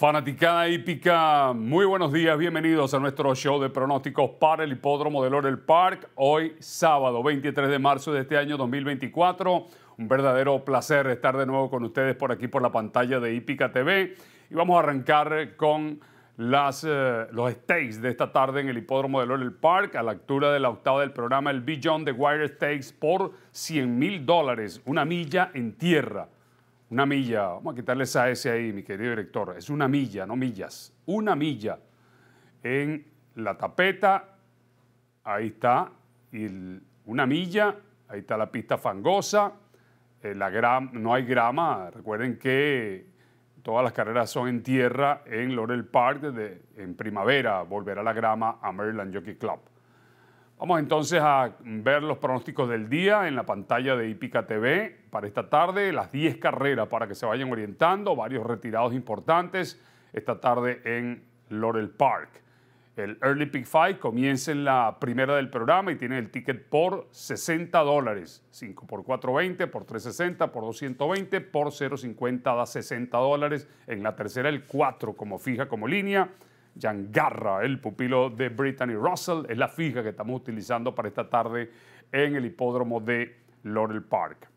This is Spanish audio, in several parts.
Fanaticada hípica, muy buenos días, bienvenidos a nuestro show de pronósticos para el hipódromo de Laurel Park. Hoy, sábado 23 de marzo de este año 2024. Un verdadero placer estar de nuevo con ustedes por aquí por la pantalla de Hípica TV. Y vamos a arrancar con las, eh, los stakes de esta tarde en el hipódromo de Laurel Park, a la altura de la octava del programa, el Beyond the Wire Stakes por 100 mil dólares, una milla en tierra una milla, vamos a quitarle esa S ahí, mi querido director, es una milla, no millas, una milla en la tapeta, ahí está, una milla, ahí está la pista fangosa, eh, la no hay grama, recuerden que todas las carreras son en tierra en Laurel Park, de en primavera volverá la grama a Maryland Jockey Club. Vamos entonces a ver los pronósticos del día en la pantalla de Ipica TV para esta tarde, las 10 carreras para que se vayan orientando, varios retirados importantes esta tarde en Laurel Park. El Early Pick Fight comienza en la primera del programa y tiene el ticket por 60 dólares. 5 por 420, por 360, por 220, por 050 da 60 dólares. En la tercera el 4 como fija, como línea. Yangarra, el pupilo de Brittany Russell. Es la fija que estamos utilizando para esta tarde en el hipódromo de Laurel Park.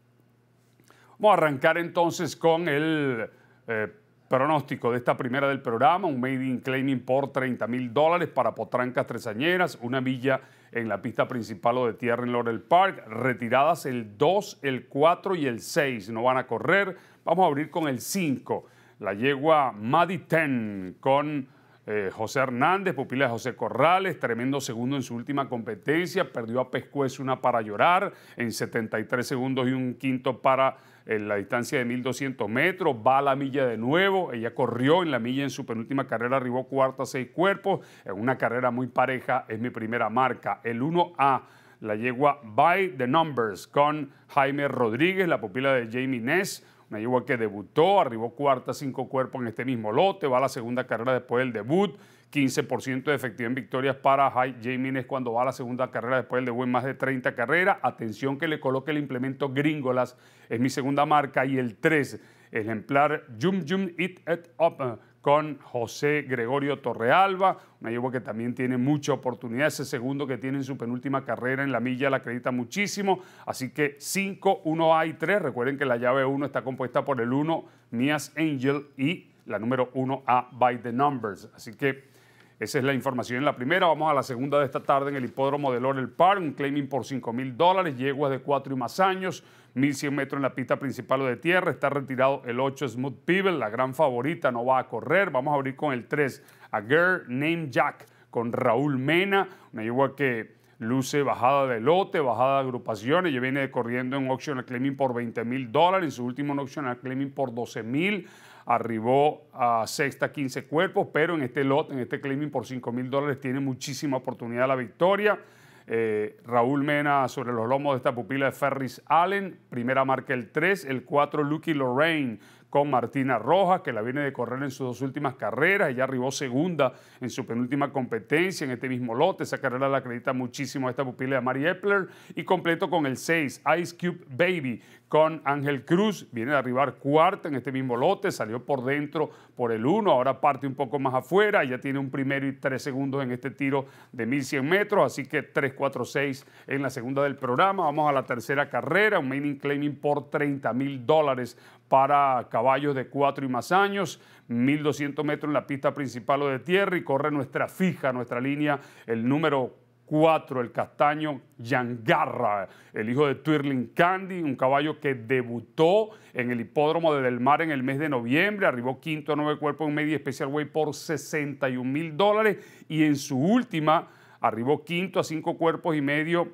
Vamos a arrancar entonces con el eh, pronóstico de esta primera del programa, un made in claiming por 30 mil dólares para potrancas tresañeras, una milla en la pista principal o de tierra en Laurel Park, retiradas el 2, el 4 y el 6, no van a correr, vamos a abrir con el 5, la yegua Maddie Ten con eh, José Hernández, pupila de José Corrales, tremendo segundo en su última competencia, perdió a Pescuez una para llorar en 73 segundos y un quinto para en eh, la distancia de 1200 metros, va a la milla de nuevo, ella corrió en la milla en su penúltima carrera, arribó cuarta, seis cuerpos, en una carrera muy pareja, es mi primera marca, el 1A la yegua By the Numbers con Jaime Rodríguez, la pupila de Jamie Ness igual que debutó, arribó cuarta, cinco cuerpos en este mismo lote, va a la segunda carrera después del debut, 15% de efectivo en victorias para Jamin es cuando va a la segunda carrera después del debut en más de 30 carreras. Atención que le coloque el implemento Gringolas, es mi segunda marca, y el 3, el ejemplar Jum Jum It It Up eh, con José Gregorio Torrealba, una yegua que también tiene mucha oportunidad, ese segundo que tiene en su penúltima carrera en la milla la acredita muchísimo, así que 5, 1A y 3, recuerden que la llave 1 está compuesta por el 1, Mias Angel y la número 1A by the numbers, así que esa es la información en la primera. Vamos a la segunda de esta tarde en el hipódromo de Laurel Park. Un claiming por 5 mil dólares, yeguas de 4 y más años, 1100 metros en la pista principal o de tierra. Está retirado el 8 Smooth People, la gran favorita, no va a correr. Vamos a abrir con el 3 A Girl Name Jack con Raúl Mena, una yegua que luce bajada de lote, bajada de agrupaciones, ya viene corriendo en Auction Claiming por 20 mil dólares, en su último en Auction Claiming por 12 mil arribó a sexta 15 cuerpos, pero en este lot, en este claiming por 5 mil dólares, tiene muchísima oportunidad la victoria. Eh, Raúl Mena sobre los lomos de esta pupila de Ferris Allen, primera marca el 3, el 4 Lucky Lorraine con Martina Rojas, que la viene de correr en sus dos últimas carreras. Ella arribó segunda en su penúltima competencia en este mismo lote. Esa carrera la acredita muchísimo a esta pupila de Mari Epler. Y completo con el 6, Ice Cube Baby, con Ángel Cruz. Viene de arribar cuarta en este mismo lote. Salió por dentro por el 1, ahora parte un poco más afuera. Ya tiene un primero y tres segundos en este tiro de 1100 metros. Así que 3-4-6 en la segunda del programa. Vamos a la tercera carrera, un main claiming por 30 mil dólares para caballos de 4 y más años, 1200 metros en la pista principal o de tierra y corre nuestra fija, nuestra línea, el número 4, el castaño Yangarra, el hijo de Twirling Candy, un caballo que debutó en el hipódromo de Del Mar en el mes de noviembre, arribó quinto a nueve cuerpos en media especial way por 61 mil dólares y en su última arribó quinto a cinco cuerpos y medio.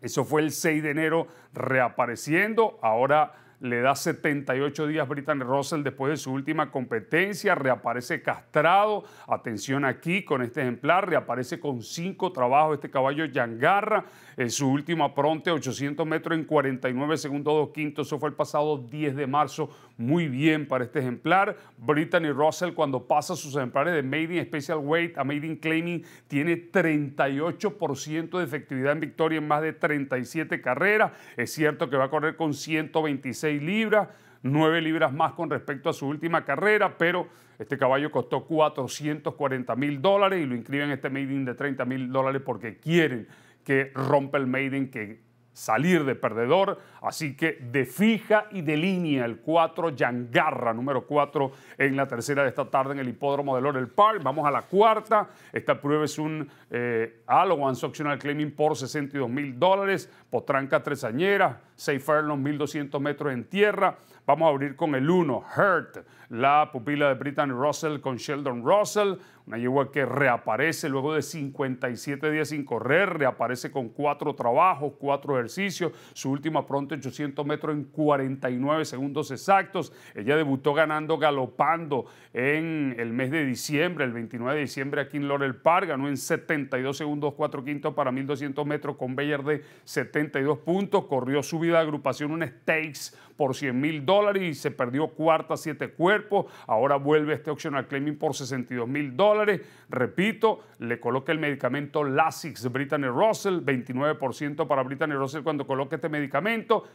Eso fue el 6 de enero reapareciendo. Ahora le da 78 días Brittany Russell después de su última competencia, reaparece castrado, atención aquí con este ejemplar, reaparece con cinco trabajos este caballo Yangarra, en eh, su última pronte 800 metros en 49 segundos 2 quintos, eso fue el pasado 10 de marzo, muy bien para este ejemplar, Brittany Russell cuando pasa sus ejemplares de Made in Special Weight a Made in Claiming tiene 38% de efectividad en victoria en más de 37 carreras, es cierto que va a correr con 126 libras, nueve libras más con respecto a su última carrera, pero este caballo costó 440 mil dólares y lo inscriben en este maiden de 30 mil dólares porque quieren que rompa el maiden que salir de perdedor, así que de fija y de línea el 4, Yangarra, número 4 en la tercera de esta tarde en el hipódromo de Laurel Park. Vamos a la cuarta, esta prueba es un eh, Optional Claiming por 62 mil dólares, Potranca Tresañera, Safe los 1200 metros en tierra, Vamos a abrir con el 1, Hurt, la pupila de Brittany Russell con Sheldon Russell, una yegua que reaparece luego de 57 días sin correr, reaparece con cuatro trabajos, cuatro ejercicios, su última pronto 800 metros en 49 segundos exactos. Ella debutó ganando galopando en el mes de diciembre, el 29 de diciembre aquí en Laurel Park, ganó en 72 segundos 4 quintos para 1200 metros con Bayer de 72 puntos, corrió su de agrupación un stakes por 100 mil dólares y se perdió cuarta, siete cuerpos. Ahora vuelve este optional claiming por 62 mil dólares. Repito, le coloca el medicamento Lasix Brittany Russell, 29% para Brittany Russell cuando coloque este medicamento.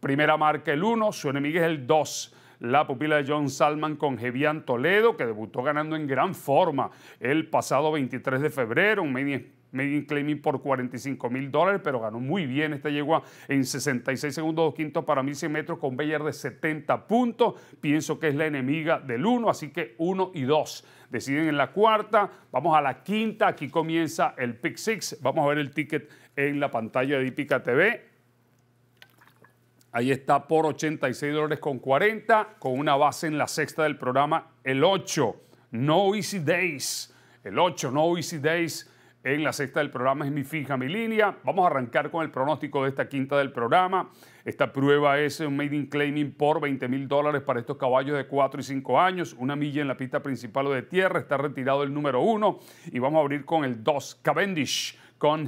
Primera marca el 1, su enemigo es el 2 la pupila de John Salman con Gevian Toledo, que debutó ganando en gran forma el pasado 23 de febrero, un medio Medin Claiming por 45 mil dólares, pero ganó muy bien esta yegua en 66 segundos, 2 quintos para 1100 metros con Bayer de 70 puntos. Pienso que es la enemiga del 1, así que 1 y 2. Deciden en la cuarta, vamos a la quinta, aquí comienza el Pick Six. Vamos a ver el ticket en la pantalla de IPICA TV. Ahí está por 86 dólares con 40, con una base en la sexta del programa, el 8, No Easy Days. El 8, No Easy Days en la sexta del programa es mi fija, mi línea. Vamos a arrancar con el pronóstico de esta quinta del programa. Esta prueba es un made in claiming por 20 mil dólares para estos caballos de 4 y 5 años. Una milla en la pista principal o de tierra. Está retirado el número 1 y vamos a abrir con el 2, Cavendish con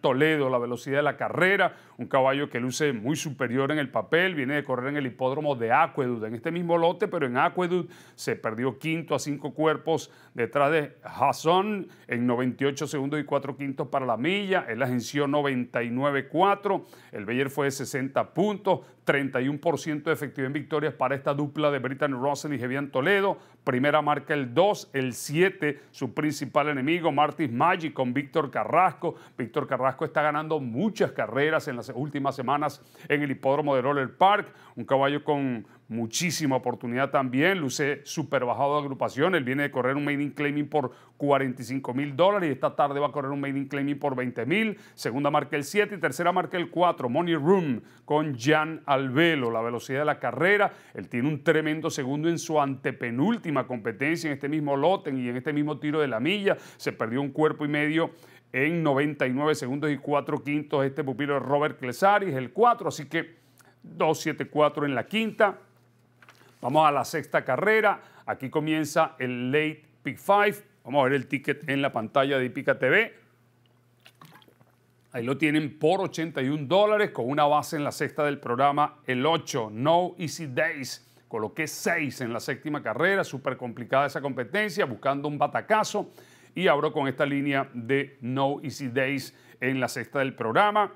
Toledo, la velocidad de la carrera, un caballo que luce muy superior en el papel, viene de correr en el hipódromo de Aqueduct... en este mismo lote, pero en Aqueduct... se perdió quinto a cinco cuerpos detrás de Hasson en 98 segundos y cuatro quintos para la milla, él agenció 99.4, el Beyer fue de 60 puntos, 31% de efectividad en victorias para esta dupla de Brittany Rosen y Jevian Toledo. Primera marca el 2, el 7, su principal enemigo, Martis Maggi con Víctor Carrasco. Víctor Carrasco está ganando muchas carreras en las últimas semanas en el hipódromo de Roller Park. Un caballo con muchísima oportunidad también. Luce super bajado de agrupación. Él viene de correr un maiden claiming por 45 mil dólares y esta tarde va a correr un maiden claiming por 20 mil. Segunda marca el 7 y tercera marca el 4. Money Room con Jan Alvelo. La velocidad de la carrera. Él tiene un tremendo segundo en su antepenúltima competencia en este mismo lote y en este mismo tiro de la milla. Se perdió un cuerpo y medio en 99 segundos y 4 quintos este pupilo de Robert es el 4, así que cuatro en la quinta, Vamos a la sexta carrera. Aquí comienza el late pick 5. Vamos a ver el ticket en la pantalla de Ipica TV. Ahí lo tienen por 81 dólares con una base en la sexta del programa, el 8, No Easy Days. Coloqué 6 en la séptima carrera, súper complicada esa competencia, buscando un batacazo. Y abro con esta línea de No Easy Days en la sexta del programa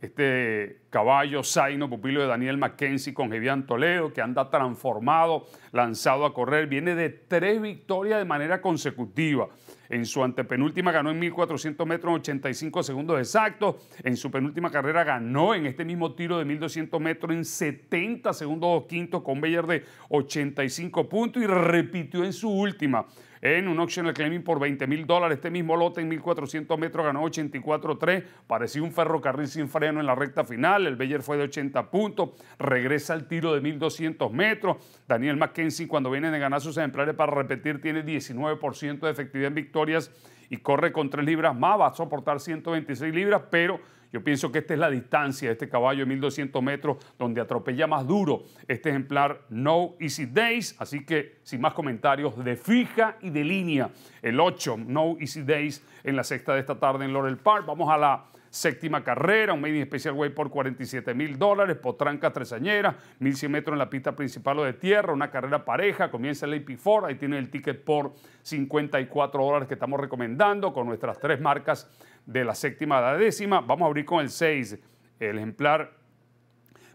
este caballo Zaino, pupilo de Daniel Mackenzie con Jevian Toledo, que anda transformado, lanzado a correr, viene de tres victorias de manera consecutiva. En su antepenúltima ganó en 1400 metros en 85 segundos exactos. En su penúltima carrera ganó en este mismo tiro de 1200 metros en 70 segundos o quinto con Bayer de 85 puntos y repitió en su última en un el claiming por 20 mil dólares. Este mismo lote en 1.400 metros ganó 84-3. Parecía un ferrocarril sin freno en la recta final. El Beller fue de 80 puntos. Regresa al tiro de 1.200 metros. Daniel Mackenzie, cuando viene de ganar sus ejemplares para repetir, tiene 19% de efectividad en victorias y corre con 3 libras más. Va a soportar 126 libras, pero yo pienso que esta es la distancia de este caballo de 1200 metros donde atropella más duro este ejemplar No Easy Days. Así que sin más comentarios, de fija y de línea, el 8 No Easy Days en la sexta de esta tarde en Laurel Park. Vamos a la séptima carrera, un Made Special Way por 47 mil dólares, potranca tresañera, 1100 metros en la pista principal o de tierra, una carrera pareja, comienza el AP4, ahí tiene el ticket por 54 dólares que estamos recomendando con nuestras tres marcas de la séptima a la décima. Vamos a abrir con el 6, el ejemplar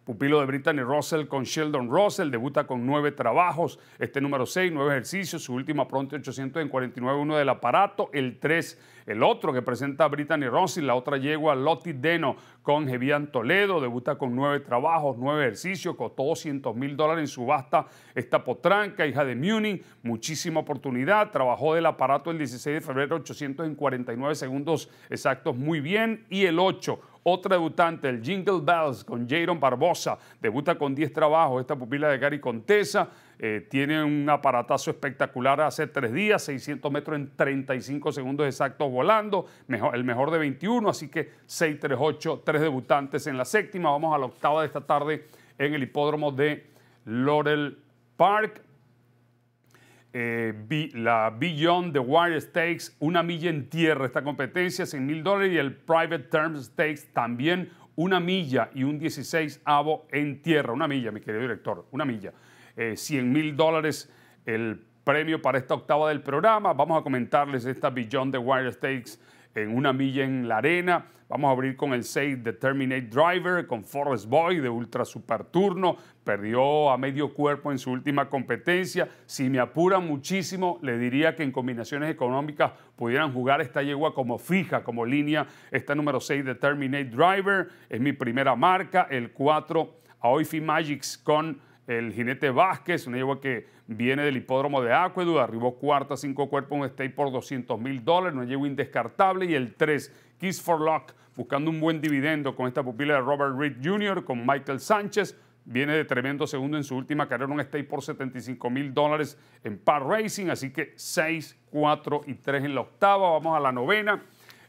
Pupilo de Brittany Russell con Sheldon Russell, debuta con nueve trabajos, este número seis, nueve ejercicios, su última pronto 800 en uno del aparato, el tres, el otro que presenta Brittany Russell, la otra yegua Lottie Deno con Jevian Toledo, debuta con nueve trabajos, nueve ejercicios, costó 200 mil dólares en subasta esta potranca, hija de Munich, muchísima oportunidad, trabajó del aparato el 16 de febrero 800 en 49 segundos exactos muy bien y el ocho. Otra debutante, el Jingle Bells con Jaron Barbosa, debuta con 10 trabajos, esta pupila de Gary Contesa. Eh, tiene un aparatazo espectacular hace tres días, 600 metros en 35 segundos exactos volando, el mejor de 21, así que 6-3-8, tres debutantes en la séptima. Vamos a la octava de esta tarde en el hipódromo de Laurel Park. Eh, la Beyond the Wire Stakes, una milla en tierra, esta competencia, 100 mil dólares, y el Private Terms Stakes, también una milla y un 16 avo en tierra, una milla, mi querido director, una milla. 100 eh, mil dólares el premio para esta octava del programa. Vamos a comentarles esta Beyond the Wire Stakes en una milla en la arena. Vamos a abrir con el 6 de Terminate Driver, con Forrest Boy de ultra super turno. Perdió a medio cuerpo en su última competencia. Si me apura muchísimo, le diría que en combinaciones económicas pudieran jugar esta yegua como fija, como línea. Esta número 6 de Terminate Driver es mi primera marca. El 4 a Oifi Magics con el jinete Vázquez, una yegua que viene del hipódromo de Acuedu. arribó cuarta, cinco cuerpos, un stay por 200 mil dólares, una yegua indescartable. Y el 3, Kiss for Luck buscando un buen dividendo con esta pupila de Robert Reed Jr., con Michael Sánchez. Viene de tremendo segundo en su última carrera, un stake por 75 mil dólares en par racing, así que 6, 4 y 3 en la octava. Vamos a la novena.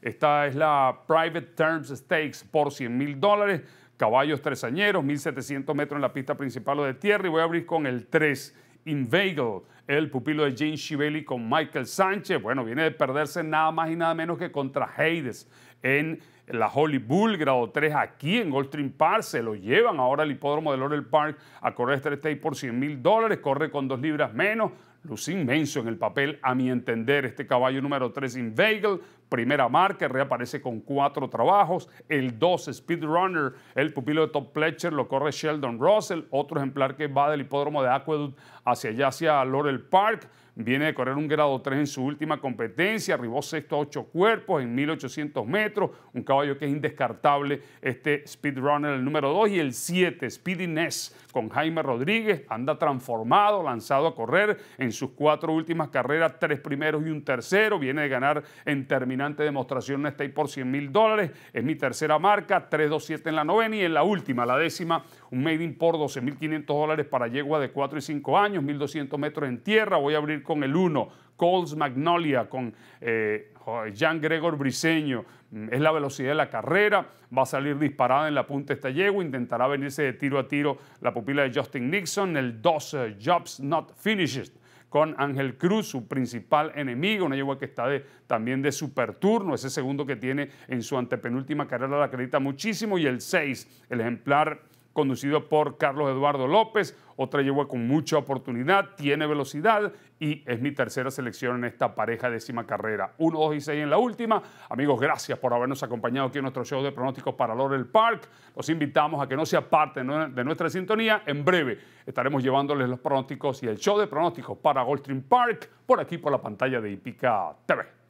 Esta es la Private Terms Stakes por 100 mil dólares. Caballos tresañeros, 1700 metros en la pista principal o de tierra. Y voy a abrir con el 3, Inveigle, el pupilo de James Shivelli con Michael Sánchez. Bueno, viene de perderse nada más y nada menos que contra Hades en la Holly Bull, grado 3 aquí en Goldstream Park. Se lo llevan ahora al hipódromo de Laurel Park a correr este state por 100 mil dólares. Corre con dos libras menos. ...luz inmenso en el papel, a mi entender, este caballo número 3 inveigle primera marca, reaparece con cuatro trabajos. El 2, Speedrunner, el pupilo de Top Pletcher, lo corre Sheldon Russell, otro ejemplar que va del hipódromo de Aqueduct hacia allá, hacia Laurel Park. Viene de correr un grado 3 en su última competencia, arribó sexto a ocho cuerpos en 1800 metros, un caballo que es indescartable, este speedrunner el número 2 y el 7, Speedy Ness, con Jaime Rodríguez, anda transformado, lanzado a correr en sus cuatro últimas carreras, tres primeros y un tercero, viene de ganar en terminal demostración Nestay por 100 mil dólares. Es mi tercera marca, 327 en la novena y en la última, la décima, un made in por 12.500 dólares para yegua de 4 y 5 años, 1.200 metros en tierra. Voy a abrir con el 1, Coles Magnolia, con eh, Jean Gregor Briseño. Mm, es la velocidad de la carrera, va a salir disparada en la punta esta yegua, intentará venirse de tiro a tiro la pupila de Justin Nixon, el 2, eh, Jobs Not Finished con Ángel Cruz, su principal enemigo, una yegua que está también de superturno, ese segundo que tiene en su antepenúltima carrera la acredita muchísimo, y el 6, el ejemplar conducido por Carlos Eduardo López, otra llegó con mucha oportunidad, tiene velocidad y es mi tercera selección en esta pareja décima carrera. 1, 2 y 6 en la última. Amigos, gracias por habernos acompañado aquí en nuestro show de pronósticos para Laurel Park. Los invitamos a que no se aparten de nuestra sintonía. En breve estaremos llevándoles los pronósticos y el show de pronósticos para Goldstream Park por aquí por la pantalla de Ipica TV.